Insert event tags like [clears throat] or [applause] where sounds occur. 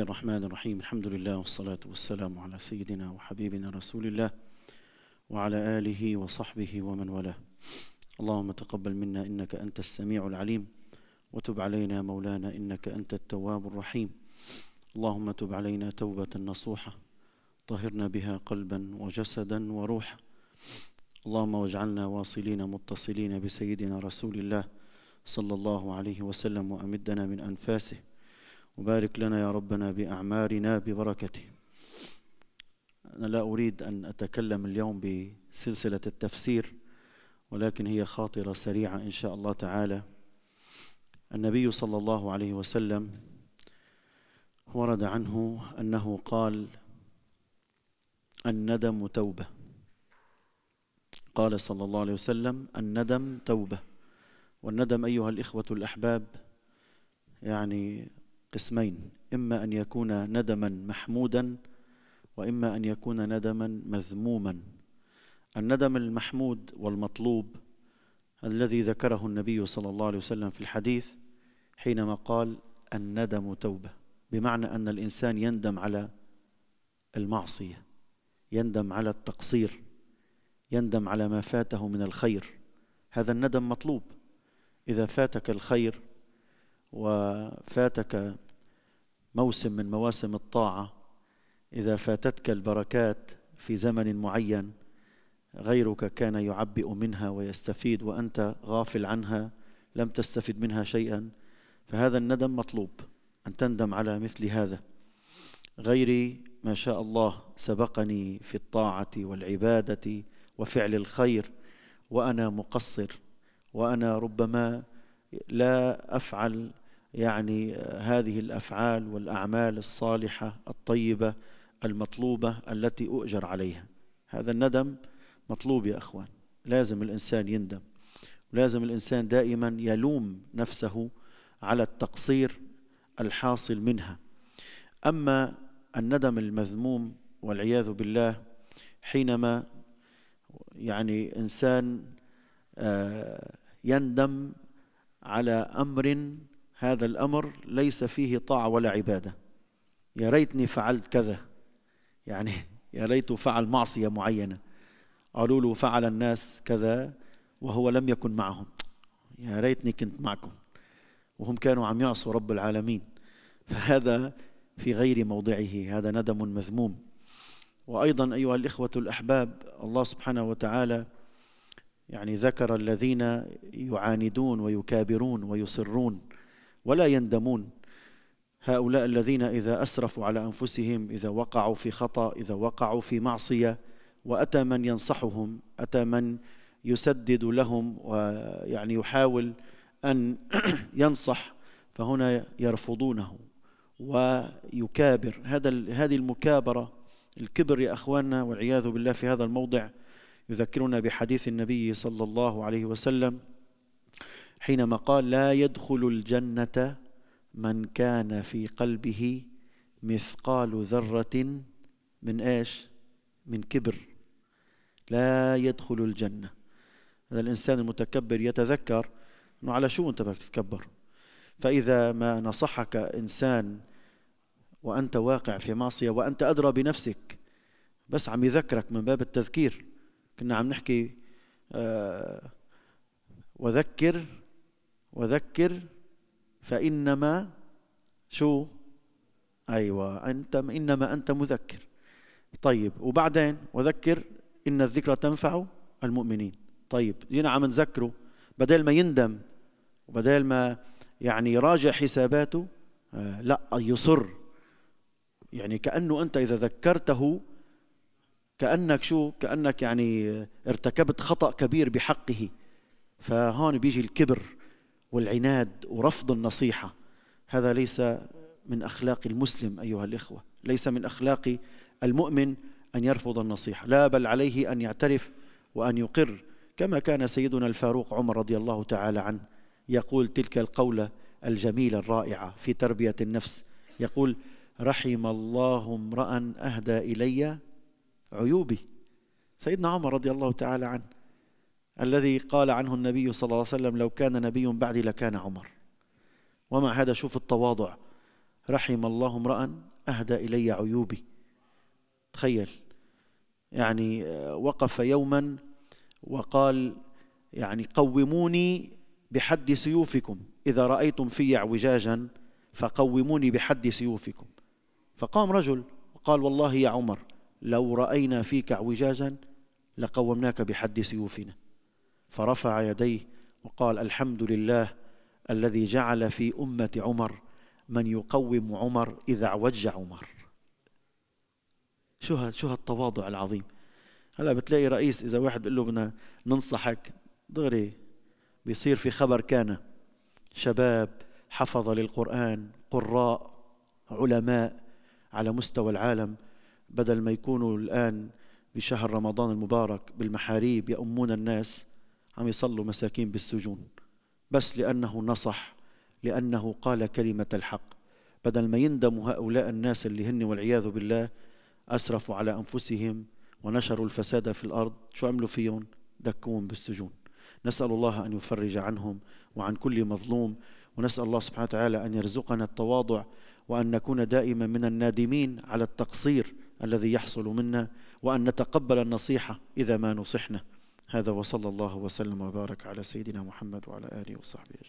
الرحمن الرحيم الحمد لله والصلاة والسلام على سيدنا وحبيبنا رسول الله وعلى آله وصحبه ومن والاه اللهم تقبل منا إنك أنت السميع العليم وتب علينا مولانا إنك أنت التواب الرحيم اللهم تب علينا توبة نصوحة طهرنا بها قلبا وجسدا وروحا اللهم واجعلنا واصلين متصلين بسيدنا رسول الله صلى الله عليه وسلم وأمدنا من أنفاسه وبارك لنا يا ربنا بأعمارنا ببركته أنا لا أريد أن أتكلم اليوم بسلسلة التفسير ولكن هي خاطرة سريعة إن شاء الله تعالى النبي صلى الله عليه وسلم ورد عنه أنه قال الندم توبة قال صلى الله عليه وسلم الندم توبة والندم أيها الإخوة الأحباب يعني قسمين إما أن يكون ندما محمودا وإما أن يكون ندما مذموما الندم المحمود والمطلوب الذي ذكره النبي صلى الله عليه وسلم في الحديث حينما قال الندم توبة بمعنى أن الإنسان يندم على المعصية يندم على التقصير يندم على ما فاته من الخير هذا الندم مطلوب إذا فاتك الخير وفاتك موسم من مواسم الطاعه اذا فاتتك البركات في زمن معين غيرك كان يعبئ منها ويستفيد وانت غافل عنها لم تستفد منها شيئا فهذا الندم مطلوب ان تندم على مثل هذا غيري ما شاء الله سبقني في الطاعه والعباده وفعل الخير وانا مقصر وانا ربما لا افعل يعني آه، هذه الافعال والاعمال الصالحه الطيبه المطلوبه التي اؤجر عليها هذا الندم مطلوب يا اخوان لازم الانسان يندم ولازم الانسان دائما يلوم نفسه على التقصير الحاصل منها اما الندم المذموم والعياذ بالله حينما يعني انسان آه، يندم على امر هذا الأمر ليس فيه طاعة ولا عبادة يا ريتني فعلت كذا يعني يا ليته فعل معصية معينة قالوا له فعل الناس كذا وهو لم يكن معهم يا ريتني كنت معكم وهم كانوا عم يعصوا رب العالمين فهذا في غير موضعه هذا ندم مذموم وايضا ايها الاخوه الاحباب الله سبحانه وتعالى يعني ذكر الذين يعاندون ويكابرون ويصرون ولا يندمون هؤلاء الذين إذا أسرفوا على أنفسهم إذا وقعوا في خطأ إذا وقعوا في معصية وأتى من ينصحهم أتى من يسدد لهم ويعني يحاول أن [clears throat] ينصح فهنا يرفضونه ويكابر هذا هذه المكابرة الكبر يا أخواننا والعياذ بالله في هذا الموضع يذكرنا بحديث النبي صلى الله عليه وسلم حينما قال لا يدخل الجنة من كان في قلبه مثقال ذرة من ايش؟ من كبر لا يدخل الجنة هذا الإنسان المتكبر يتذكر أنه على شو أنت بدك تتكبر فإذا ما نصحك إنسان وأنت واقع في معصية وأنت أدرى بنفسك بس عم يذكرك من باب التذكير كنا عم نحكي آه وذكر وذكر فإنما شو أيوة أنت إنما أنت مذكر طيب وبعدين وذكر إن الذكرى تنفع المؤمنين طيب جينا عم نذكره بدل ما يندم وبدل ما يعني يراجع حساباته آه، لا يصر يعني كأنه أنت إذا ذكرته كأنك شو كأنك يعني ارتكبت خطأ كبير بحقه فهون بيجي الكبر والعناد ورفض النصيحه هذا ليس من اخلاق المسلم ايها الاخوه ليس من اخلاق المؤمن ان يرفض النصيحه لا بل عليه ان يعترف وان يقر كما كان سيدنا الفاروق عمر رضي الله تعالى عنه يقول تلك القوله الجميله الرائعه في تربيه النفس يقول رحم الله امرا اهدى الي عيوبي سيدنا عمر رضي الله تعالى عنه الذي قال عنه النبي صلى الله عليه وسلم لو كان نبي بعدي لكان عمر ومع هذا شوف التواضع رحم الله امرأ أهدى إلي عيوبي تخيل يعني آه، وقف يوما وقال يعني قوموني بحد سيوفكم إذا رأيتم في اعوجاجا فقوموني بحد سيوفكم فقام رجل وقال والله يا عمر لو رأينا فيك اعوجاجا لقومناك بحد سيوفنا فرفع يديه وقال الحمد لله الذي جعل في أمة عمر من يقوم عمر إذا اعوج عمر شو شو هالتواضع العظيم هلا بتلاقي رئيس إذا واحد بيقول له بدنا ننصحك دغري بيصير في خبر كان شباب حفظ للقرآن قراء علماء على مستوى العالم بدل ما يكونوا الآن بشهر رمضان المبارك بالمحاريب يأمون الناس عم يصلوا مساكين بالسجون بس لأنه نصح لأنه قال كلمة الحق بدل ما يندموا هؤلاء الناس اللي هن والعياذ بالله أسرفوا على أنفسهم ونشروا الفساد في الأرض شو عملوا فيهم دكوهم بالسجون نسأل الله أن يفرج عنهم وعن كل مظلوم ونسأل الله سبحانه وتعالى أن يرزقنا التواضع وأن نكون دائما من النادمين على التقصير الذي يحصل منا وأن نتقبل النصيحة إذا ما نصحنا هذا وصلى الله وسلم وبارك على سيدنا محمد وعلى آله وصحبه أجمعين